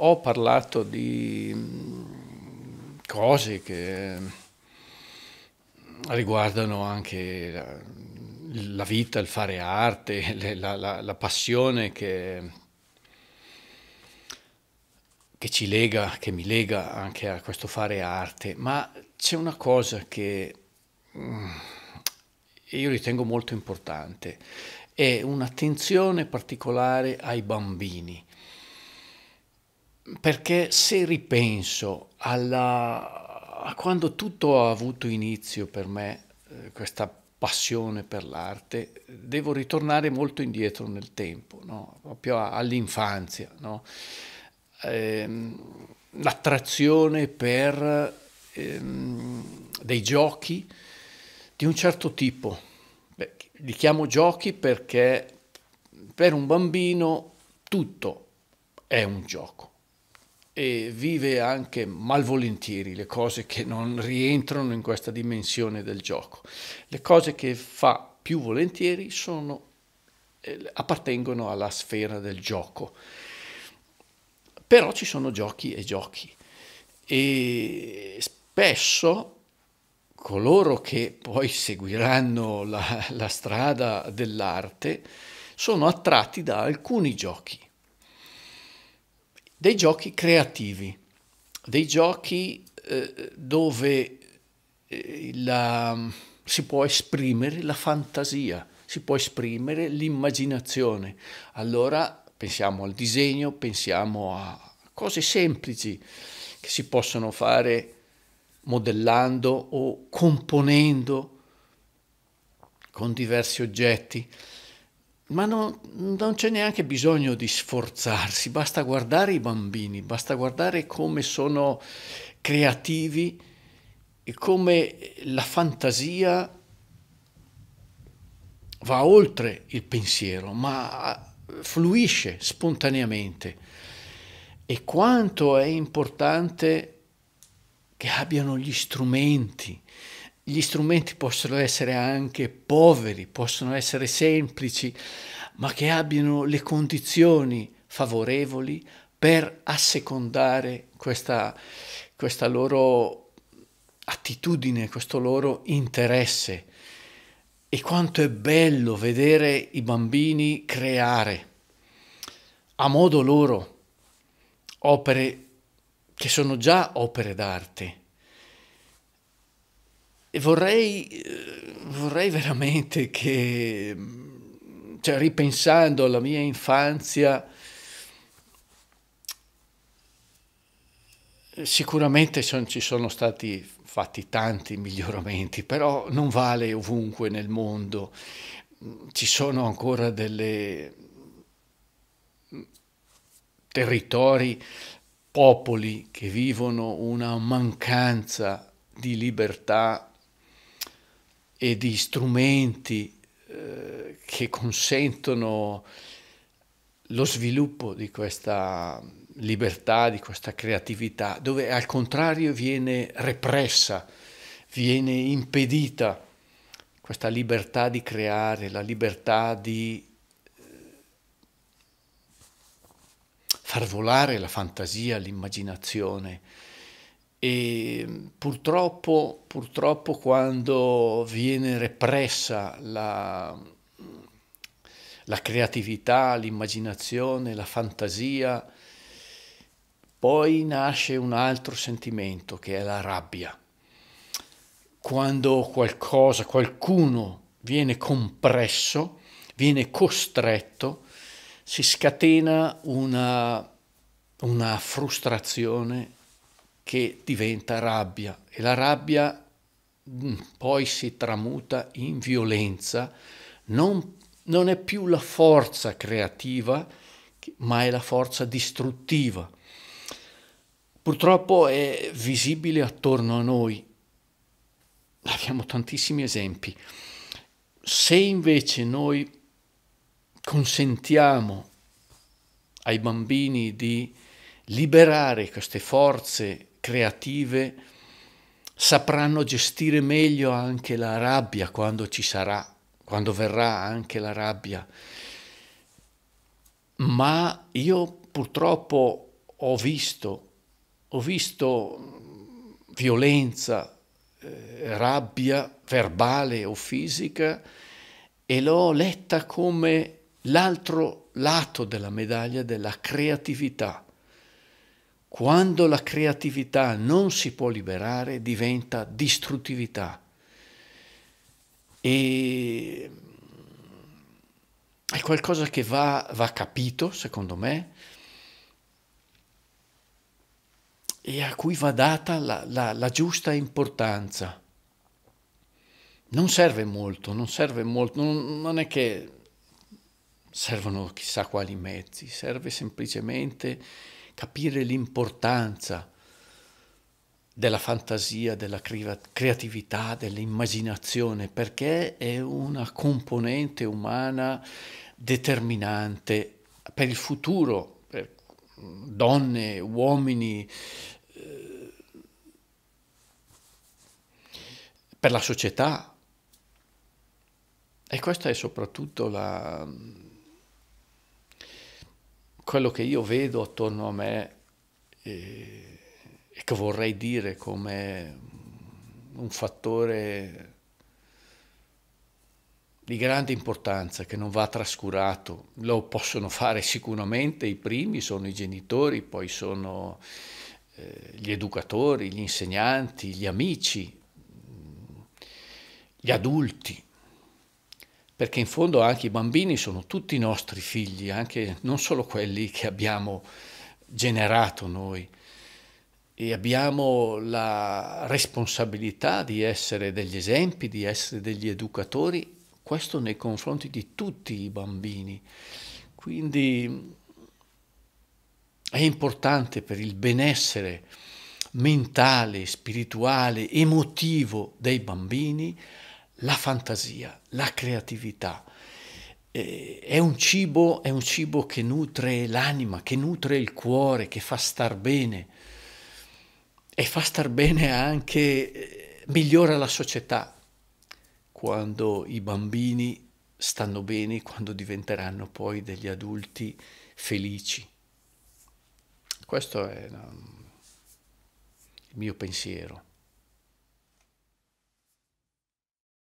Ho parlato di mm, cose che riguardano anche la, vita, il fare arte, la, la, la, passione che, che ci lega, che mi lega anche a questo fare arte, ma c'è una cosa che mm, io ritengo molto importante, è un'attenzione particolare ai bambini perché se ripenso alla, a quando tutto ha avuto inizio per me, eh, questa passione per l'arte, devo ritornare molto indietro nel tempo, no? proprio all'infanzia. No? Ehm, l'attrazione per ehm, dei giochi di un certo tipo. Beh, li chiamo giochi perché per un bambino tutto è un gioco e vive anche malvolentieri le cose che non rientrano in questa dimensione del gioco. Le cose che fa più volentieri sono, eh, appartengono alla sfera del gioco. Però ci sono giochi e giochi e spesso coloro che poi seguiranno la, la strada dell'arte sono attratti da alcuni giochi dei giochi creativi, dei giochi eh, dove eh, la, si può esprimere la fantasia, si può esprimere l'immaginazione. Allora pensiamo al disegno, pensiamo a cose semplici che si possono fare modellando o componendo con diversi oggetti. Ma non, non c'è neanche bisogno di sforzarsi, basta guardare i bambini, basta guardare come sono creativi e come la fantasia va oltre il pensiero, ma ah, fluisce spontaneamente. E quanto è importante che abbiano gli strumenti, gli strumenti possono essere anche poveri, possono essere semplici, ma che abbiano le condizioni favorevoli per assecondare questa, questa loro attitudine, questo loro interesse. E quanto è bello vedere i bambini creare a modo loro opere che sono già opere d'arte vorrei, eh, vorrei veramente che, cioè, ripensando alla mia infanzia, sicuramente son, ci sono stati fatti tanti miglioramenti, però non vale ovunque nel mondo. Ci sono ancora delle mm, territori, popoli che vivono una mancanza di libertà e di strumenti eh, che consentono lo sviluppo di questa libertà, di questa creatività, dove al contrario viene repressa, viene impedita questa libertà di creare, la libertà di eh, far volare la fantasia, l'immaginazione, e purtroppo, purtroppo quando viene repressa la, la creatività, l'immaginazione, la fantasia, poi nasce un altro sentimento che è la rabbia. Quando qualcosa, qualcuno viene compresso, viene costretto, si scatena una, una frustrazione che diventa rabbia e la rabbia mm, poi si tramuta in violenza, non, non è più la forza creativa, ma è la forza distruttiva. Purtroppo è visibile attorno a noi, abbiamo tantissimi esempi. Se invece noi consentiamo ai bambini di liberare queste forze creative sapranno gestire meglio anche la rabbia quando ci sarà, quando verrà anche la rabbia. Ma io purtroppo ho visto, ho visto violenza, eh, rabbia verbale o fisica e l'ho letta come l'altro lato della medaglia della creatività quando la creatività non si può liberare diventa distruttività. E mm, è qualcosa che va, va capito, secondo me, e a cui va data la, la, la, giusta importanza. Non serve molto, non serve molto, non, non è che servono chissà quali mezzi, serve semplicemente capire l'importanza della fantasia, della creatività, dell'immaginazione, perché è una componente umana determinante per il futuro, per donne, uomini, eh, per la società. E questa è soprattutto la, quello che io vedo attorno a me e, eh, e che vorrei dire come un fattore di grande importanza che non va trascurato, lo possono fare sicuramente i primi, sono i genitori, poi sono eh, gli educatori, gli insegnanti, gli amici, gli adulti, perché in fondo anche i bambini sono tutti i nostri figli, anche non solo quelli che abbiamo generato noi e abbiamo la responsabilità di essere degli esempi, di essere degli educatori, questo nei confronti di tutti i bambini. Quindi è importante per il benessere mentale, spirituale, emotivo dei bambini la fantasia, la creatività. Eh, è, un cibo, è un cibo che nutre l'anima, che nutre il cuore, che fa star bene e fa star bene anche, eh, migliora la società quando i bambini stanno bene, quando diventeranno poi degli adulti felici. Questo è um, il mio pensiero.